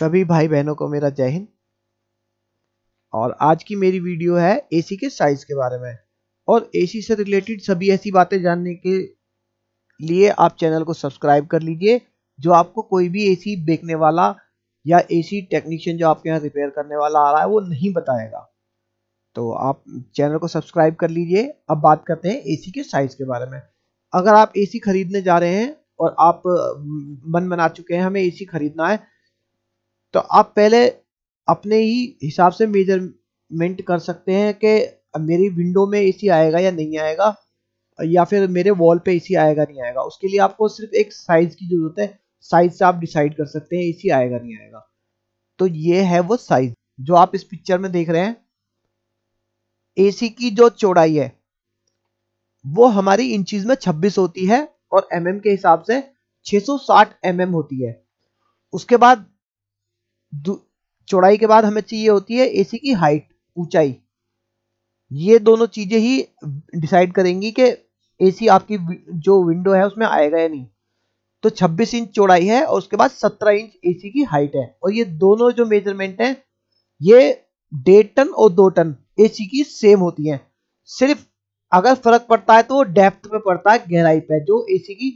सभी भाई बहनों को मेरा जय हिंद और आज की मेरी वीडियो है एसी के साइज के बारे में और एसी से रिलेटेड सभी ऐसी बातें जानने के लिए आप चैनल को सब्सक्राइब कर लीजिए जो आपको कोई भी एसी बेचने वाला या एसी टेक्नीशियन जो आपके यहाँ रिपेयर करने वाला आ रहा है वो नहीं बताएगा तो आप चैनल को सब्सक्राइब कर लीजिए अब बात करते हैं एसी के साइज के बारे में अगर आप एसी खरीदने जा रहे हैं और आप मन बना चुके हैं हमें एसी खरीदना है तो आप पहले अपने ही हिसाब से मेजरमेंट कर सकते हैं कि मेरी विंडो में ए आएगा या नहीं आएगा या फिर मेरे वॉल पे इसी आएगा नहीं आएगा उसके लिए आपको सिर्फ एक साइज की जरूरत है साइज से आप डिसाइड कर सकते हैं ए आएगा नहीं आएगा तो ये है वो साइज जो आप इस पिक्चर में देख रहे हैं ए की जो चौड़ाई है वो हमारी इंचीज में 26 होती है और एम mm के हिसाब से 660 सौ mm होती है उसके बाद चौड़ाई के बाद हमें चाहिए होती है एसी की हाइट ऊंचाई ये दोनों चीजें ही डिसाइड करेंगी कि एसी आपकी जो विंडो है उसमें आएगा या नहीं तो 26 इंच चौड़ाई है और उसके बाद 17 इंच एसी की हाइट है और ये दोनों जो मेजरमेंट है ये डेढ़ टन और दो टन एसी की सेम होती है सिर्फ अगर फर्क पड़ता है तो वो डेप्थ पे पड़ता है गहराई पे जो एसी की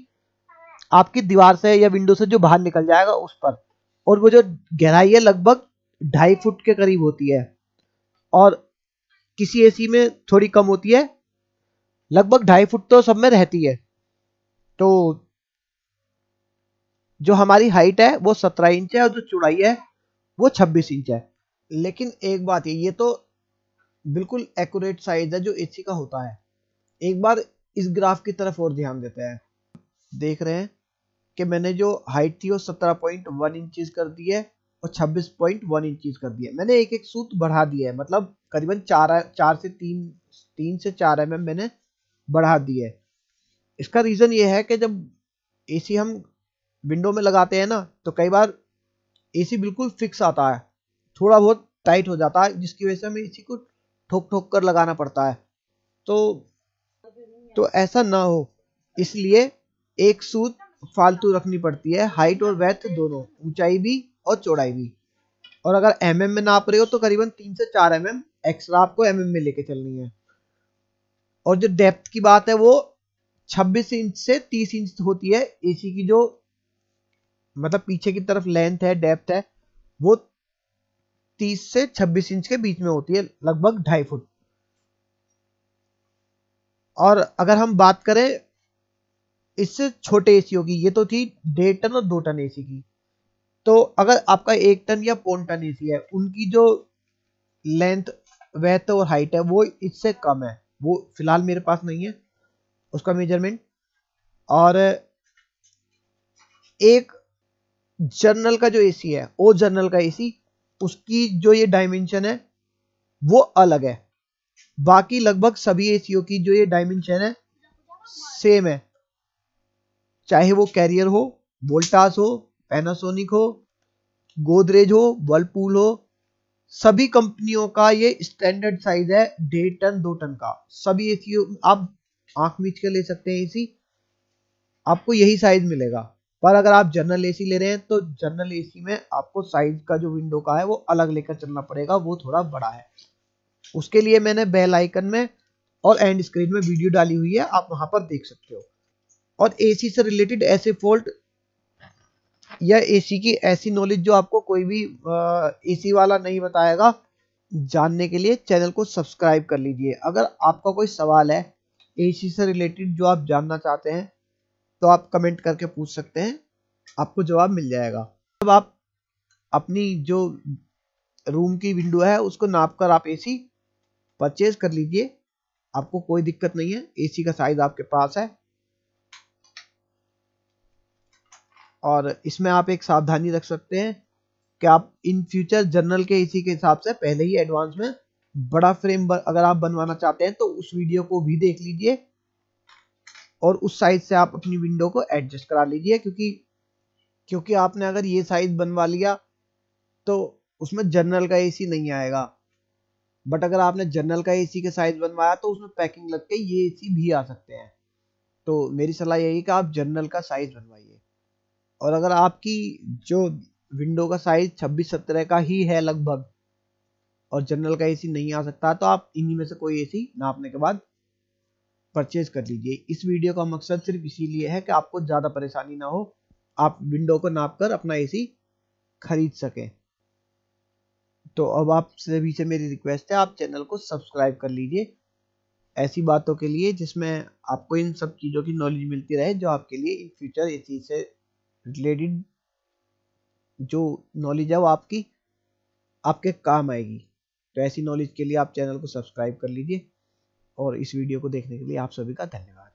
आपकी दीवार से या विंडो से जो बाहर निकल जाएगा उस पर और वो जो गहराई है लगभग ढाई फुट के करीब होती है और किसी एसी में थोड़ी कम होती है लगभग ढाई फुट तो सब में रहती है तो जो हमारी हाइट है वो सत्रह इंच है और जो चौड़ाई है वो छब्बीस इंच है लेकिन एक बात है ये तो बिल्कुल एक्यूरेट साइज है जो एसी का होता है एक बार इस ग्राफ की तरफ और ध्यान देते हैं देख रहे हैं कि मैंने जो हाइट थी वो सत्रह पॉइंट वन इंच कर दी है और छब्बीस पॉइंट वन इंच कर दी है मैंने एक एक सूत बढ़ा दिया है मतलब करीबन चार चार से तीन तीन से चार एम एम मैंने बढ़ा दी है इसका रीज़न ये है कि जब एसी हम विंडो में लगाते हैं ना तो कई बार एसी बिल्कुल फिक्स आता है थोड़ा बहुत टाइट हो जाता है जिसकी वजह से हमें एसी को ठोक ठोक कर लगाना पड़ता है तो तो ऐसा ना हो इसलिए एक सूत फालतू रखनी पड़ती है हाइट और वेथ दोनों ऊंचाई भी और चौड़ाई भी और अगर एम mm में नाप रहे हो तो करीबन तीन से चार एम mm एक्स्ट्रा आपको एम mm में लेके चलनी है और जो डेप्थ की बात है वो 26 इंच से 30 इंच होती है एसी की जो मतलब पीछे की तरफ लेंथ है डेप्थ है वो 30 से 26 इंच के बीच में होती है लगभग ढाई फुट और अगर हम बात करें इससे छोटे एसी होगी ये तो थी डेढ़ टन और दो टन एसी की तो अगर आपका एक टन या पौन टन एसी है उनकी जो लेंथ वेथ और हाइट है वो इससे कम है वो फिलहाल मेरे पास नहीं है उसका मेजरमेंट और एक जर्नल का जो एसी है ओ जर्नल का एसी उसकी जो ये डायमेंशन है वो अलग है बाकी लगभग सभी एसीओ की जो ये डायमेंशन है सेम है चाहे वो कैरियर हो वोल्टास हो पैनासोनिक हो गोदरेज हो वर्लपूल हो सभी कंपनियों का ये स्टैंडर्ड साइज है डेढ़ टन दो टन का सभी एसी आप आंख मीच के ले सकते हैं एसी आपको यही साइज मिलेगा पर अगर आप जनरल एसी ले रहे हैं तो जनरल एसी में आपको साइज का जो विंडो का है वो अलग लेकर चलना पड़ेगा वो थोड़ा बड़ा है उसके लिए मैंने बेल आइकन में और एंड स्क्रीन में वीडियो डाली हुई है आप वहां पर देख सकते हो और एसी से रिलेटेड ऐसे फॉल्ट या एसी की ऐसी नॉलेज जो आपको कोई भी एसी वाला नहीं बताएगा जानने के लिए चैनल को सब्सक्राइब कर लीजिए अगर आपका कोई सवाल है एसी से रिलेटेड जो आप जानना चाहते हैं तो आप कमेंट करके पूछ सकते हैं आपको जवाब मिल जाएगा जब आप अपनी जो रूम की विंडो है उसको नाप कर आप एसी परचेज कर लीजिए आपको कोई दिक्कत नहीं है एसी का साइज आपके पास है और इसमें आप एक सावधानी रख सकते हैं कि आप इन फ्यूचर जर्नल के इसी के हिसाब से पहले ही एडवांस में बड़ा फ्रेम अगर आप बनवाना चाहते हैं तो उस वीडियो को भी देख लीजिए और उस साइज से आप अपनी विंडो को एडजस्ट करा लीजिए क्योंकि क्योंकि आपने अगर ये साइज बनवा लिया तो उसमें जर्नल का एसी नहीं आएगा बट अगर आपने जर्नल का एसी के साइज बनवाया तो उसमें पैकिंग लग के ये एसी भी आ सकते हैं तो मेरी सलाह यही कि आप जर्नल का साइज बनवाइए और अगर आपकी जो विंडो का साइज छब्बीस सत्रह का ही है लगभग और जनरल का एसी नहीं आ सकता तो आप इन्हीं में से कोई एसी नापने के बाद परचेज कर लीजिए इस वीडियो का मकसद सिर्फ इसीलिए है कि आपको ज़्यादा परेशानी ना हो आप विंडो को नाप कर अपना एसी खरीद सकें तो अब आप सभी से मेरी रिक्वेस्ट है आप चैनल को सब्सक्राइब कर लीजिए ऐसी बातों के लिए जिसमें आपको इन सब चीज़ों की नॉलेज मिलती रहे जो आपके लिए इन फ्यूचर एसी से रिलेटेड जो नॉलेज है वो आपकी आपके काम आएगी तो ऐसी नॉलेज के लिए आप चैनल को सब्सक्राइब कर लीजिए और इस वीडियो को देखने के लिए आप सभी का धन्यवाद